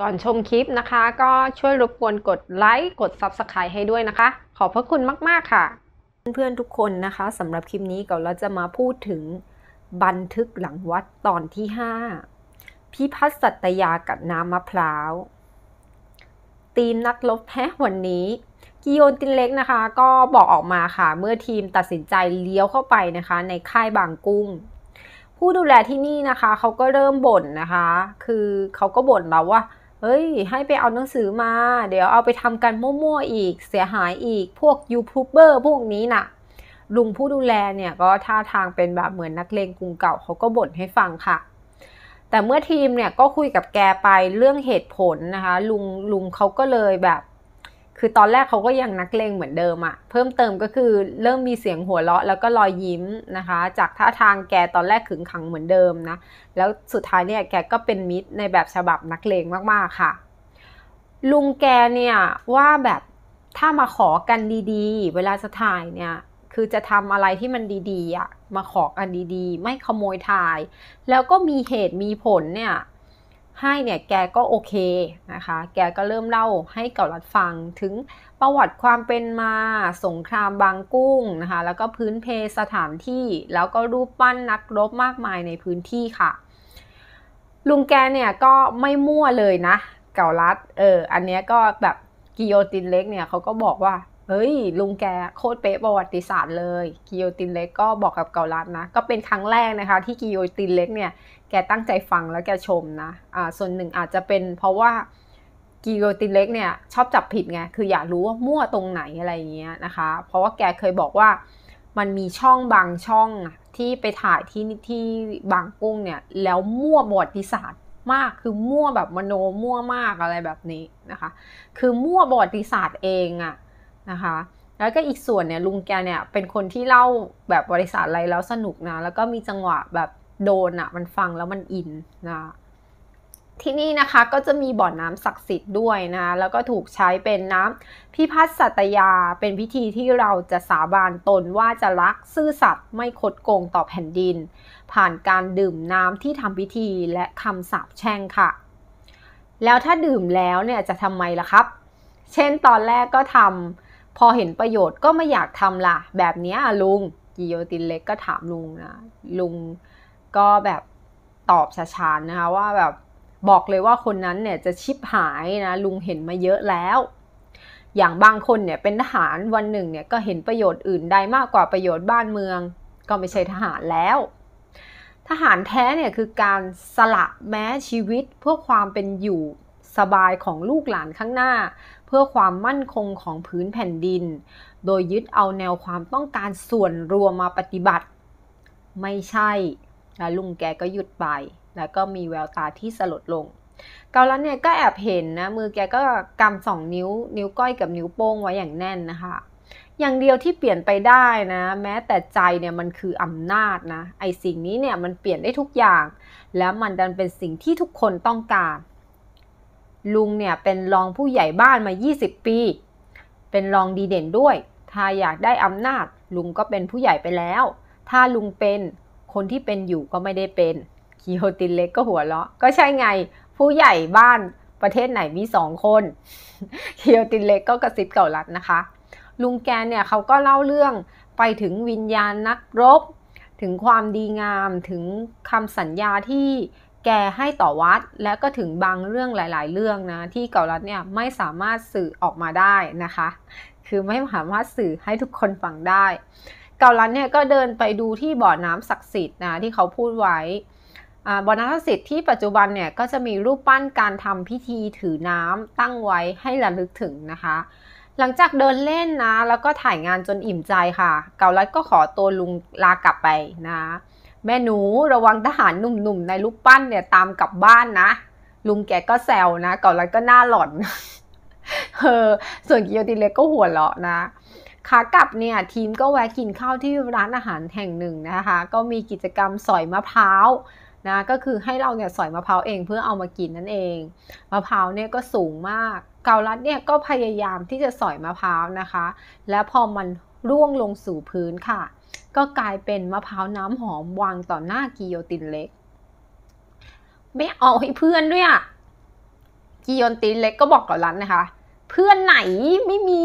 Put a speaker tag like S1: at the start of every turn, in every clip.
S1: ก่อนชมคลิปนะคะก็ช่วยรบกวนกดไลค์กด Subscribe ให้ด้วยนะคะ ขอบพระคุณมาก ๆ ค่ะ เพื่อนๆ ทุกคนนะคะสำหรับคลิปนี้ก็เราจะมาพูดถึงบันทึกหลังวัดตอนที่ 5พิพัฒน์สัตยากับน้ำมะพร้าว ทีมนักลบแพ้วันนี้ กิโยนตินเล็กนะคะ ก็บอกออกมาค่ะ เมื่อทีมตัดสินใจเลี้ยวเข้าไปนะคะ ในค่ายบางกุ้ง ผู้ดูแลที่นี่นะคะเขาก็เริ่มบ่นนะคะ คือเขาก็บ่นแล้วว่าเฮ้ยให้ไปเอาหนังสือมาเดี๋ยวเอาไปทำกันมั่วๆอีกเสียหายอีกพวกยูทูบเบอร์พวกนี้นะ่ะ ลุงผู้ดูแลเนี่ยก็ท่าทางเป็นแบบเหมือนนักเลงกรุงเก่าเขาก็บ่นให้ฟังค่ะ แต่เมื่อทีมเนี่ยก็คุยกับแกไปเรื่องเหตุผลนะคะ ลุงลุงเขาก็เลยแบบคือตอนแรกเขาก็ยังนักเลงเหมือนเดิมอะเพิ่มเติมก็คือเริ่มมีเสียงหัวเราะแล้วก็รอยยิ้มนะคะ จากท่าทางแกตอนแรกขึงขังเหมือนเดิมนะ แล้วสุดท้ายเนี่ยแกก็เป็นมิตรในแบบฉบับนักเลงมากๆค่ะ ลุงแกเนี่ยว่าแบบถ้ามาขอกันดีๆ เวลาจะถ่ายเนี่ย คือจะทำอะไรที่มันดีๆอะมาขอกันดีๆ ไม่ขโมยถ่าย แล้วก็มีเหตุมีผลเนี่ยให้เนี่ยแกก็โอเคนะคะ แกก็เริ่มเล่าให้เก่ารัดฟังถึงประวัติความเป็นมาสงครามบางกุ้งนะคะ แล้วก็พื้นเพสถานที่แล้วก็รูปปั้นนักรบมากมายในพื้นที่ค่ะ ลุงแกเนี่ยก็ไม่มั่วเลยนะ เก่ารัดเอออันเนี้ยก็แบบกิโยตินเล็กเนี่ยเขาก็บอกว่าเฮ้ยลุงแกโคตรเป๊ะประวัติศาสตร์เลย กิโยตินเล็กก็บอกกับเกาลัดนะก็เป็นครั้งแรกนะคะที่กิโยตินเล็กเนี่ยแกตั้งใจฟังแล้วแกชม นะอ่าส่วนหนึ่งอาจจะเป็นเพราะว่ากิโยตินเล็กเนี่ยชอบจับผิดไงคืออยากรู้ว่ามั่วตรงไหนอะไรเงี้ยนะคะ เพราะว่าแกเคยบอกว่ามันมีช่องบางช่องที่ไปถ่ายที่ที่บางกุ้งเนี่ยแล้วมั่วประวัติศาสตร์มากคือมั่วแบบมโนมั่วมากอะไรแบบนี้นะคะ คือมั่วประวัติศาสตร์เองอะะคะแล้วก็อีกส่วนเนี่ยลุงแกเนี่ยเป็นคนที่เล่าแบบบริษัทอะไรแล้วสนุกนะแล้วก็มีจังหวะแบบโดนอะมันฟังแล้วมันอินนะที่นี่นะคะ ก็จะมีบ่อนน้ำศักดิ์สิทธิ์ด้วยนะแล้วก็ถูกใช้เป็นน้ำพิพัฒน์สัตยา เป็นพิธีที่เราจะสาบานตนว่าจะรักซื่อสัตย์ไม่คดโกงต่อแผ่นดิน ผ่านการดื่มน้ำที่ทำพิธีและคำสาปแช่งค่ะ แล้วถ้าดื่มแล้วเนี่ยจะทำไมล่ะครับ เช่นตอนแรกก็ทำพอเห็นประโยชน์ก็ไม่อยากทำละ แบบนี้ลุงกิโยตินเล็กก็ถามลุงนะลุงก็แบบตอบช้าๆนะคะว่าแบบบอกเลยว่าคนนั้นเนี่ยจะชิบหายนะลุงเห็นมาเยอะแล้ว อย่างบางคนเนี่ยเป็นทหารวันหนึ่งเนี่ยก็เห็นประโยชน์อื่นใดมากกว่าประโยชน์บ้านเมือง ก็ไม่ใช่ทหารแล้ว ทหารแท้เนี่ยคือการสละแม้ชีวิตเพื่อความเป็นอยู่สบายของลูกหลานข้างหน้า เพื่อความมั่นคงของพื้นแผ่นดิน โดยยึดเอาแนวความต้องการส่วนรวมมาปฏิบัติไม่ใช่แล้วลุงแกก็หยุดไป แล้วก็มีแววตาที่สลดลง เกาลันเนี่ยก็แอบเห็นนะมือแกก็กำสองนิ้ว นิ้วก้อยกับนิ้วโป้งไว้อย่างแน่นนะคะอย่างเดียวที่เปลี่ยนไปได้นะแม้แต่ใจเนี่ยมันคืออำนาจนะไอสิ่งนี้เนี่ยมันเปลี่ยนได้ทุกอย่าง แล้วมันดันเป็นสิ่งที่ทุกคนต้องการลุงเนี่ยเป็นรองผู้ใหญ่บ้านมา 20 ปี เป็นรองดีเด่นด้วย ถ้าอยากได้อำนาจลุงก็เป็นผู้ใหญ่ไปแล้ว ถ้าลุงเป็นคนที่เป็นอยู่ก็ไม่ได้เป็นคีโยตินเล็กก็หัวเราะ ก็ใช่ไงผู้ใหญ่บ้านประเทศไหนมีสองคนคีโยตินเล็กก็กระซิบเก่ารัดนะคะ ลุงแกนเนี่ยเขาก็เล่าเรื่องไปถึงวิญญาณนักรบ ถึงความดีงาม ถึงคำสัญญาที่แกให้ต่อวัดและก็ถึงบางเรื่องหลาย ๆ เรื่องนะที่เกาลัดเนี่ยไม่สามารถสื่อออกมาได้นะคะ คือไม่สามารถสื่อให้ทุกคนฟังได้ เกาลัดเนี่ยก็เดินไปดูที่บ่อน้ำศักดิ์สิทธิ์นะที่เขาพูดไว้บ่อน้ำศักดิ์สิทธิ์ที่ปัจจุบันเนี่ยก็จะมีรูปปั้นการทำพิธีถือน้ำตั้งไว้ให้ระลึกถึงนะคะ หลังจากเดินเล่นนะ แล้วก็ถ่ายงานจนอิ่มใจค่ะ เกาลัดก็ขอตัวลุงลากลับไปนะแม่หนูระวังทหารหนุ่มๆ ในลูกปั้นเนี่ยตามกลับบ้านนะ ลุงแกก็แซวนะก่อนแล้วก็หน้าหลอนเออส่วนกิโยติเล็กก็หัวเราะนะขากลับเนี่ย ทีมก็แวะกินข้าวที่ร้านอาหารแห่งหนึ่งนะคะ ก็มีกิจกรรมสอยมะพร้าวนะ ก็คือให้เราเนี่ยสอยมะพร้าวเองเพื่อเอามากินนั่นเอง มะพร้าวเนี่ยก็สูงมาก เกาลัดเนี่ยก็พยายามที่จะสอยมะพร้าวนะคะ และพอมันร่วงลงสู่พื้นค่ะก็กลายเป็นมะพร้าวน้ำหอมวางต่อหน้ากิโยตินเล็กไม่เอาให้เพื่อนด้วยอะกิโยตินเล็กก็บอกกับรันนะคะ เพื่อนไหนไม่มี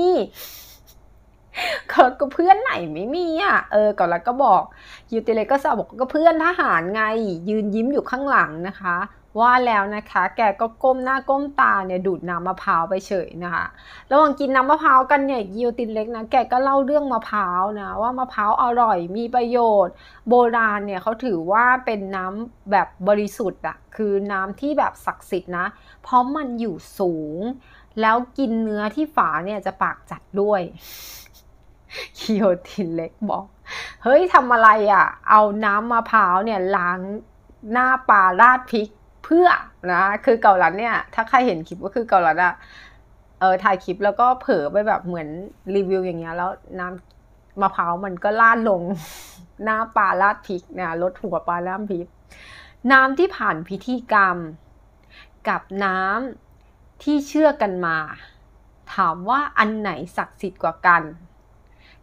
S1: ก็เพื่อนไหนไม่มีอ่ะ เออก่อนลวก็บอกยูติเลก็สาวบอกก็เพื่อนทหารไง ยืนยิ้มอยู่ข้างหลังนะคะว่าแล้วนะคะ แกก็ก้มหน้าก้มตาเนี่ยดูดน้ำมะพร้าวไปเฉยนะคะระหว่างกินน้ำมะพร้าวกันเนี่ยกิโยตินเล็กนะ แกก็เล่าเรื่องมะพร้าวนะว่ามะพร้าวอร่อยมีประโยชน์ โบราณเนี่ยเขาถือว่าเป็นน้ำแบบบริสุทธิ์อะคือน้ำที่แบบศักดิ์สิทธิ์นะเพราะมันอยู่สูง แล้วกินเนื้อที่ฝาเนี่ยจะปากจัดด้วยกิโยตินเล็กบอกเฮ้ยทำอะไรอะ่ะเอาน้ำมะพร้าวเนี่ยล้างหน้าปลาราดพริกเพื่อนะคือเกาลัดเนี่ย ถ้าใครเห็นคลิปก็คือเกาลัดอะเออถ่ายคลิปแล้วก็เผลอไปแบบเหมือนรีวิวอย่างเงี้ยแล้วน้ำมะพร้าวมันก็ลาดลง หน้าปลาลาดพริกนะลดหัวปลาลาดพริกน้ำที่ผ่านพิธีกรรมกับน้ำที่เชื่อกันมา ถามว่าอันไหนศักดิ์สิทธิ์กว่ากัน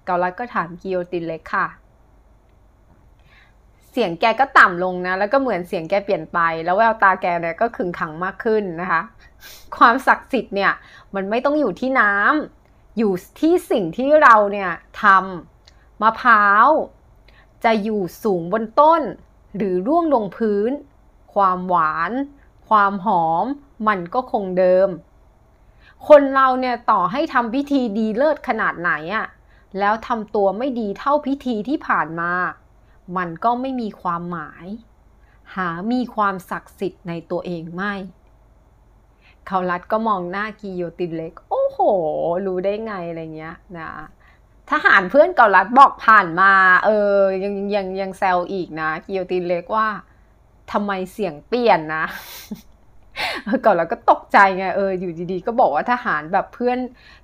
S1: เกาลัดก็ถามกิโยตินเลยค่ะเสียงแกก็ต่ำลงนะแล้วก็เหมือนเสียงแกเปลี่ยนไป แล้วแววตาแกเนี่ยก็ขึงขังมากขึ้นนะคะความศักดิ์สิทธิ์เนี่ยมันไม่ต้องอยู่ที่น้ำอยู่ที่สิ่งที่เราเนี่ยทำมะพร้าวจะอยู่สูงบนต้น หรือร่วงลงพื้น ความหวาน ความหอมมันก็คงเดิม คนเราเนี่ยต่อให้ทำพิธีดีเลิศขนาดไหนอะแล้วทำตัวไม่ดีเท่าพิธีที่ผ่านมามันก็ไม่มีความหมาย หามีความศักดิ์สิทธิ์ในตัวเองไม่เขารัดก็มองหน้ากิโยตินเล็ก โอ้โห รู้ได้ไง อะไรเงี้ย นะ ทหารเพื่อนเกาลัดบอกผ่านมา เออ ยังยังยังแซวอีกนะ กิโยตินเล็กว่า ทำไมเสียงเปลี่ยนนะก่อนเราก็ตกใจไงเอออยู่ดีๆก็บอกว่าทหารแบบเพื่อน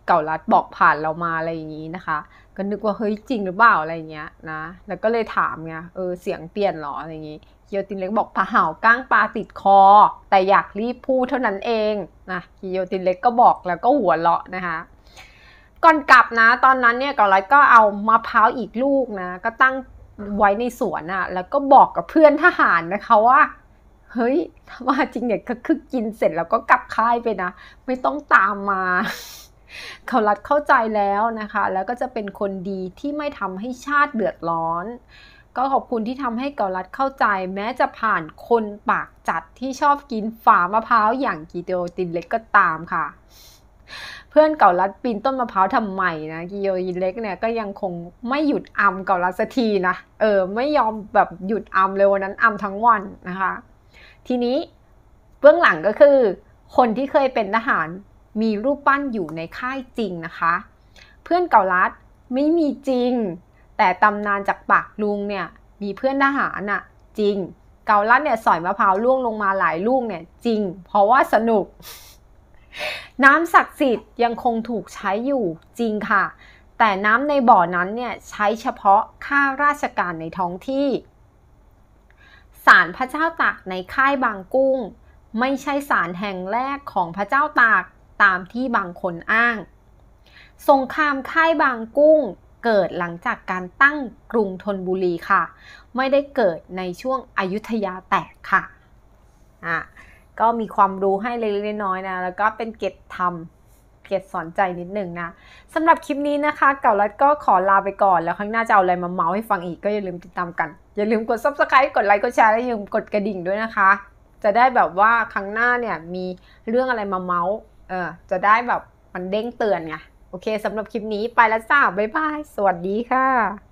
S1: เก่ารัดบอกผ่านเรามาอะไรอย่างนี้นะคะก็นึกว่าเฮ้ยจริงหรือเปล่าอะไรเงี้ยนะ แล้วก็เลยถามไงเออเสียงเปลี่ยนหรออะไรอย่างนี้กิโยตินเล็กบอกผ่าเห่าก้างปลาติดคอ แต่อยากรีบพูดเท่านั้นเองนะกิโยตินเล็กก็บอกแล้วก็หัวเราะนะคะ ก่อนกลับนะตอนนั้นเนี่ยก่อนไรก็เอามะพร้าวอีกลูกนะ ก็ตั้งไว้ในสวนอะ่ะแล้วก็บอกกับเพื่อนทหารนะคะว่าเฮ้ยถ้าว่าจริงเนี่ยก็คือกินเสร็จแล้วก็กลับค่ายไปนะ ไม่ต้องตามมาเขารัดเข้าใจแล้วนะคะ แล้วก็จะเป็นคนดีที่ไม่ทำให้ชาติเดือดร้อน ก็ขอบคุณที่ทำให้เกาลัดเข้าใจ แม้จะผ่านคนปากจัดที่ชอบกินฝามะพร้าวอย่างกิโยตินเล็กก็ตามค่ะ เพื่อนเก่ารัดปีนต้นมะพร้าวทำใหม่นะ กิโยตินเล็กเนี่ยก็ยังคงไม่หยุดอัมเก่ารัดสักทีนะ เออ ไม่ยอมแบบหยุดอัมเลยวันนั้นอัมทั้งวันนะคะทีนี้เบื้องหลังก็คือคนที่เคยเป็นทหารมีรูปปั้นอยู่ในค่ายจริงนะคะ เพื่อนเก่ารัดไม่มีจริง แต่ตำนานจากปากลุงเนี่ยมีเพื่อนทหารน่ะจริง เกาลัดเนี่ยสอยมะพร้าวล่วงลงมาหลายลูกเนี่ยจริง เพราะว่าสนุก น้ำศักดิ์สิทธิ์ยังคงถูกใช้อยู่จริงค่ะ แต่น้ำในบ่อนั้นเนี่ยใช้เฉพาะข้าราชการในท้องที่าลพระเจ้าตากในค่ายบางกุ้ง ไม่ใช่ศาลแห่งแรกของพระเจ้าตากตามที่บางคนอ้างสงครามค่ายบางกุ้งเกิดหลังจากการตั้งกรุงธนบุรีค่ะ ไม่ได้เกิดในช่วงอยุธยาแตกค่ะอ่ะก็มีความรู้ให้เล็กๆน้อยๆนะแล้วก็เป็นเก็บทำเกตสอนใจนิดนึงนะสำหรับคลิปนี้นะคะ เก่ารัดก็ขอลาไปก่อนแล้วครั้งหน้าจะเอาอะไรมาเมาส์ให้ฟังอีกก็อย่าลืมติดตามกันอย่าลืมกด subscribe กดไลค์กดแชร์และอย่าลืมกดกระดิ่งด้วยนะคะ จะได้แบบว่าครั้งหน้าเนี่ย มีเรื่องอะไรมาเมาส์เออจะได้แบบมันเด้งเตือนไงโอเคสำหรับคลิปนี้ไปแล้วจ้าบ๊ายบายสวัสดีค่ะ